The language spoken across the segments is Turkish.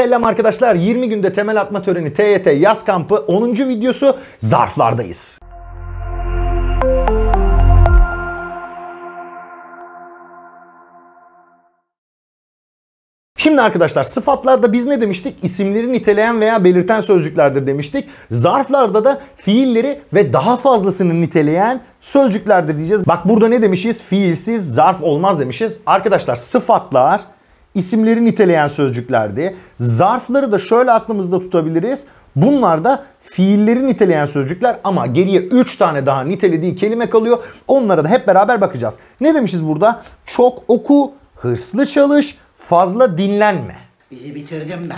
Selam arkadaşlar 20 günde temel atma töreni TYT yaz kampı 10. videosu zarflardayız. Şimdi arkadaşlar sıfatlarda biz ne demiştik? İsimleri niteleyen veya belirten sözcüklerdir demiştik. Zarflarda da fiilleri ve daha fazlasını niteleyen sözcüklerdir diyeceğiz. Bak burada ne demişiz? Fiilsiz zarf olmaz demişiz. Arkadaşlar sıfatlar isimleri niteleyen sözcüklerdi. Zarfları da şöyle aklımızda tutabiliriz. Bunlar da fiilleri niteleyen sözcükler ama geriye 3 tane daha nitelediği kelime kalıyor. Onlara da hep beraber bakacağız. Ne demişiz burada? Çok oku, hırslı çalış, fazla dinlenme. Bizi bitirdim be.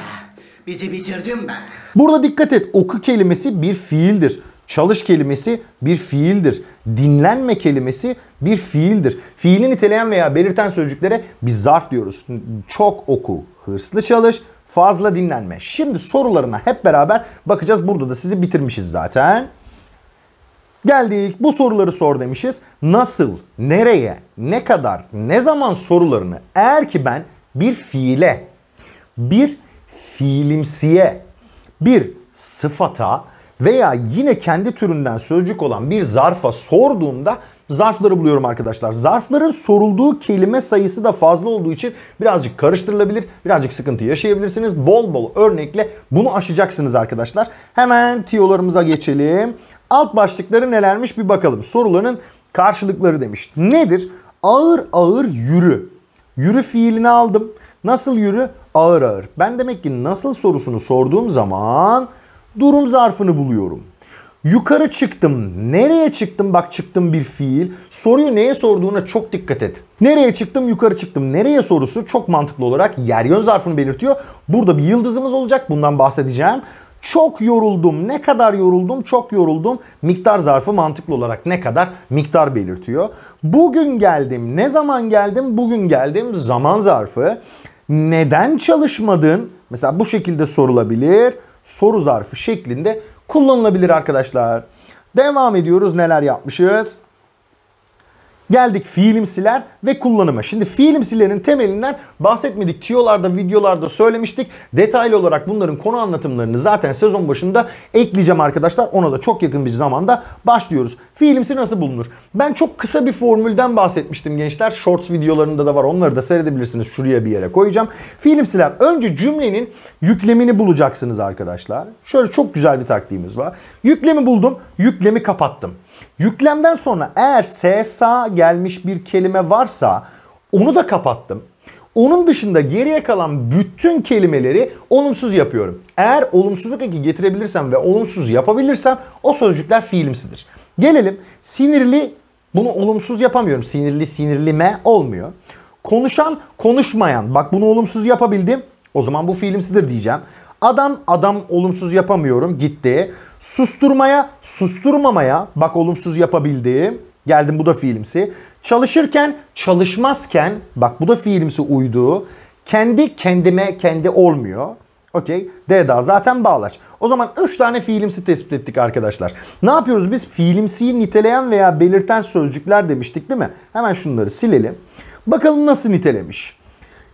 Bizi bitirdim be. Burada dikkat et oku kelimesi bir fiildir. Çalış kelimesi bir fiildir. Dinlenme kelimesi bir fiildir. Fiili niteleyen veya belirten sözcüklere biz zarf diyoruz. Çok oku, hırslı çalış, fazla dinlenme. Şimdi sorularına hep beraber bakacağız. Burada da sizi bitirmişiz zaten. Geldik bu soruları sor demişiz. Nasıl, nereye, ne kadar, ne zaman sorularını eğer ki ben bir fiile, bir fiilimsiye, bir sıfata veya yine kendi türünden sözcük olan bir zarfa sorduğumda zarfları buluyorum arkadaşlar. Zarfların sorulduğu kelime sayısı da fazla olduğu için birazcık karıştırılabilir, birazcık sıkıntı yaşayabilirsiniz. Bol bol örnekle bunu aşacaksınız arkadaşlar. Hemen tiyolarımıza geçelim. Alt başlıkları nelermiş bir bakalım. Soruların karşılıkları demiş. Nedir? Ağır ağır yürü. Yürü fiilini aldım. Nasıl yürü? Ağır ağır. Ben demek ki nasıl sorusunu sorduğum zaman durum zarfını buluyorum. Yukarı çıktım. Nereye çıktım? Bak çıktım bir fiil. Soruyu neye sorduğuna çok dikkat et. Nereye çıktım? Yukarı çıktım. Nereye sorusu çok mantıklı olarak yer yön zarfını belirtiyor. Burada bir yıldızımız olacak. Bundan bahsedeceğim. Çok yoruldum. Ne kadar yoruldum? Çok yoruldum. Miktar zarfı mantıklı olarak ne kadar? Miktar belirtiyor. Bugün geldim. Ne zaman geldim? Bugün geldim. Zaman zarfı. Neden çalışmadın? Mesela bu şekilde sorulabilir soru zarfı şeklinde kullanılabilir arkadaşlar. Devam ediyoruz neler yapmışız? Geldik fiilimsiler ve kullanıma. Şimdi fiilimsilerin temelinden bahsetmedik. Tiyolarda, videolarda söylemiştik. Detaylı olarak bunların konu anlatımlarını zaten sezon başında ekleyeceğim arkadaşlar. Ona da çok yakın bir zamanda başlıyoruz. Fiilimsi nasıl bulunur? Ben çok kısa bir formülden bahsetmiştim gençler. Shorts videolarında da var. Onları da seyredebilirsiniz. Şuraya bir yere koyacağım. Fiilimsiler önce cümlenin yüklemini bulacaksınız arkadaşlar. Şöyle çok güzel bir taktiğimiz var. Yüklemi buldum, yüklemi kapattım. Yüklemden sonra eğer SSA gelmiş bir kelime varsa onu da kapattım. Onun dışında geriye kalan bütün kelimeleri olumsuz yapıyorum. Eğer olumsuzluk eki getirebilirsem ve olumsuz yapabilirsem o sözcükler fiilimsidir. Gelelim sinirli bunu olumsuz yapamıyorum. Sinirli sinirlime olmuyor. Konuşan konuşmayan bak bunu olumsuz yapabildim. O zaman bu fiilimsidir diyeceğim. Adam adam olumsuz yapamıyorum gitti. Susturmaya susturmamaya bak olumsuz yapabildi. Geldim bu da fiilimsi. Çalışırken çalışmazken bak bu da fiilimsi uydu. Kendi kendime kendi olmuyor. Okey. D daha zaten bağlaç. O zaman 3 tane fiilimsi tespit ettik arkadaşlar. Ne yapıyoruz biz? Fiilimsiyi niteleyen veya belirten sözcükler demiştik değil mi? Hemen şunları silelim. Bakalım nasıl nitelemiş.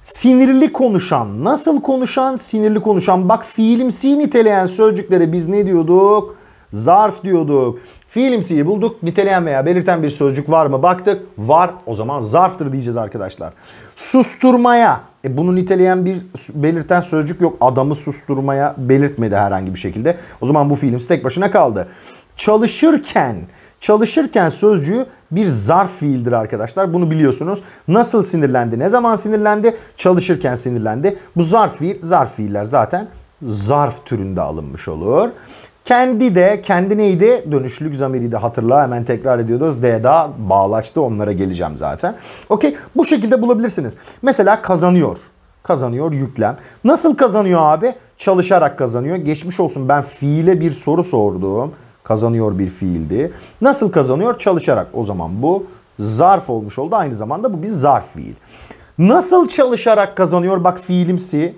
Sinirli konuşan, nasıl konuşan? Sinirli konuşan. Bak fiilimsi niteleyen sözcüklere biz ne diyorduk? Zarf diyorduk. Fiilimsiyi bulduk. Niteleyen veya belirten bir sözcük var mı? Baktık. Var. O zaman zarftır diyeceğiz arkadaşlar. Susturmaya. E bunu niteleyen bir belirten sözcük yok. Adamı susturmaya belirtmedi herhangi bir şekilde. O zaman bu fiilimsi tek başına kaldı çalışırken çalışırken sözcüğü bir zarf fiildir arkadaşlar. Bunu biliyorsunuz. Nasıl sinirlendi? Ne zaman sinirlendi? Çalışırken sinirlendi. Bu zarf fiil, zarf fiiller zaten zarf türünde alınmış olur. Kendi de, kendi neydi? Dönüşlülük zamiri de hatırla hemen tekrar ediyoruz. D'da bağlaştı onlara geleceğim zaten. Okey bu şekilde bulabilirsiniz. Mesela kazanıyor. Kazanıyor yüklem. Nasıl kazanıyor abi? Çalışarak kazanıyor. Geçmiş olsun ben fiile bir soru sordum. Kazanıyor bir fiildi. Nasıl kazanıyor? Çalışarak. O zaman bu zarf olmuş oldu. Aynı zamanda bu bir zarf fiil. Nasıl çalışarak kazanıyor? Bak fiilimsi.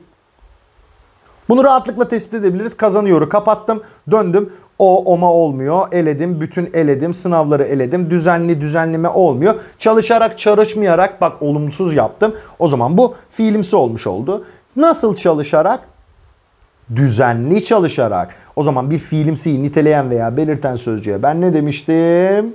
Bunu rahatlıkla tespit edebiliriz. Kazanıyoru kapattım, döndüm. O oma olmuyor. Eledim, bütün eledim, sınavları eledim. Düzenli düzenleme olmuyor. Çalışarak, çalışmayarak bak olumsuz yaptım. O zaman bu fiilimsi olmuş oldu. Nasıl çalışarak? düzenli çalışarak o zaman bir fiilimsiyi niteleyen veya belirten sözcüğe ben ne demiştim?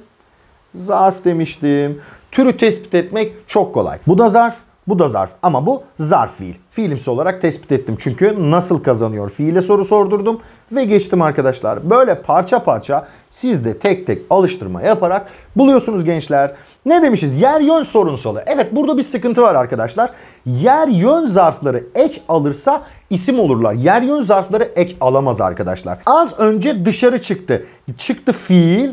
Zarf demiştim. Türü tespit etmek çok kolay. Bu da zarf. Bu da zarf ama bu zarf fiil. Fiilimsi olarak tespit ettim çünkü nasıl kazanıyor fiile soru sordurdum ve geçtim arkadaşlar. Böyle parça parça siz de tek tek alıştırma yaparak buluyorsunuz gençler. Ne demişiz? Yer yön sorunsalı. Evet burada bir sıkıntı var arkadaşlar. Yer yön zarfları ek alırsa isim olurlar. Yer yön zarfları ek alamaz arkadaşlar. Az önce dışarı çıktı. Çıktı fiil.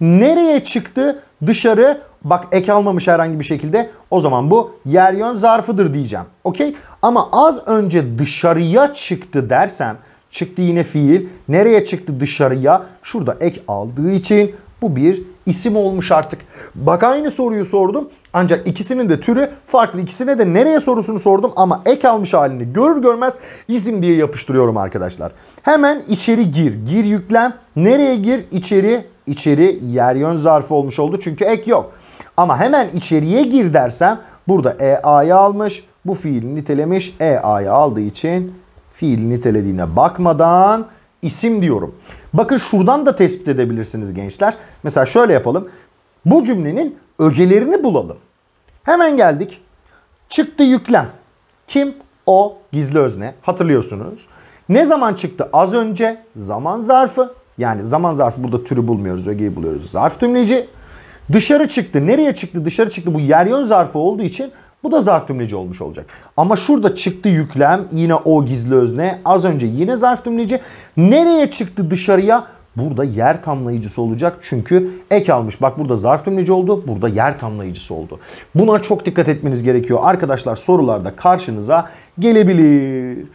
Nereye çıktı? Dışarı bak ek almamış herhangi bir şekilde o zaman bu yer yön zarfıdır diyeceğim. Okey ama az önce dışarıya çıktı dersem çıktı yine fiil. Nereye çıktı dışarıya? Şurada ek aldığı için bu bir isim olmuş artık. Bak aynı soruyu sordum ancak ikisinin de türü farklı. İkisine de nereye sorusunu sordum ama ek almış halini görür görmez isim diye yapıştırıyorum arkadaşlar. Hemen içeri gir. Gir yüklem. Nereye gir? İçeri içeri yer yön zarfı olmuş oldu. Çünkü ek yok. Ama hemen içeriye gir dersem burada e a'yı almış. Bu fiili nitelemiş. E a'yı aldığı için fiili nitelediğine bakmadan isim diyorum. Bakın şuradan da tespit edebilirsiniz gençler. Mesela şöyle yapalım. Bu cümlenin ögelerini bulalım. Hemen geldik. Çıktı yüklem. Kim? O gizli özne. Hatırlıyorsunuz. Ne zaman çıktı? Az önce. Zaman zarfı. Yani zaman zarfı burada türü bulmuyoruz, ögeyi buluyoruz. Zarf tümleci dışarı çıktı. Nereye çıktı? Dışarı çıktı. Bu yer yön zarfı olduğu için bu da zarf tümleci olmuş olacak. Ama şurada çıktı yüklem yine o gizli özne. Az önce yine zarf tümleci. Nereye çıktı dışarıya? Burada yer tamlayıcısı olacak çünkü ek almış. Bak burada zarf tümleci oldu, burada yer tamlayıcısı oldu. Buna çok dikkat etmeniz gerekiyor. Arkadaşlar sorularda karşınıza gelebilir.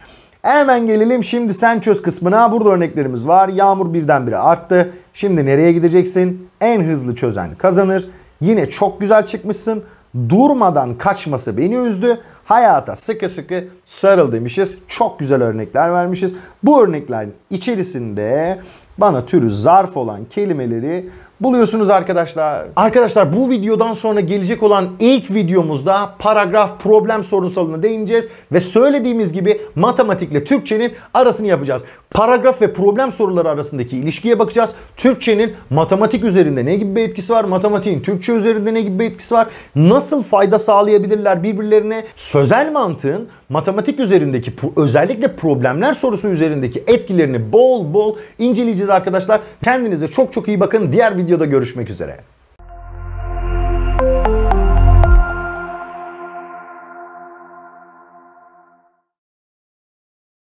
Hemen gelelim şimdi sen çöz kısmına. Burada örneklerimiz var. Yağmur birdenbire arttı. Şimdi nereye gideceksin? En hızlı çözen kazanır. Yine çok güzel çıkmışsın. Durmadan kaçması beni üzdü. Hayata sıkı sıkı sarıl demişiz. Çok güzel örnekler vermişiz. Bu örneklerin içerisinde bana türü zarf olan kelimeleri buluyorsunuz arkadaşlar. Arkadaşlar bu videodan sonra gelecek olan ilk videomuzda paragraf problem sorunsalına değineceğiz ve söylediğimiz gibi matematikle Türkçenin arasını yapacağız. Paragraf ve problem soruları arasındaki ilişkiye bakacağız. Türkçenin matematik üzerinde ne gibi bir etkisi var? Matematiğin Türkçe üzerinde ne gibi bir etkisi var? Nasıl fayda sağlayabilirler birbirlerine? Sözel mantığın matematik üzerindeki özellikle problemler sorusu üzerindeki etkilerini bol bol inceleyeceğiz arkadaşlar. Kendinize çok çok iyi bakın. Diğer videoda görüşmek üzere.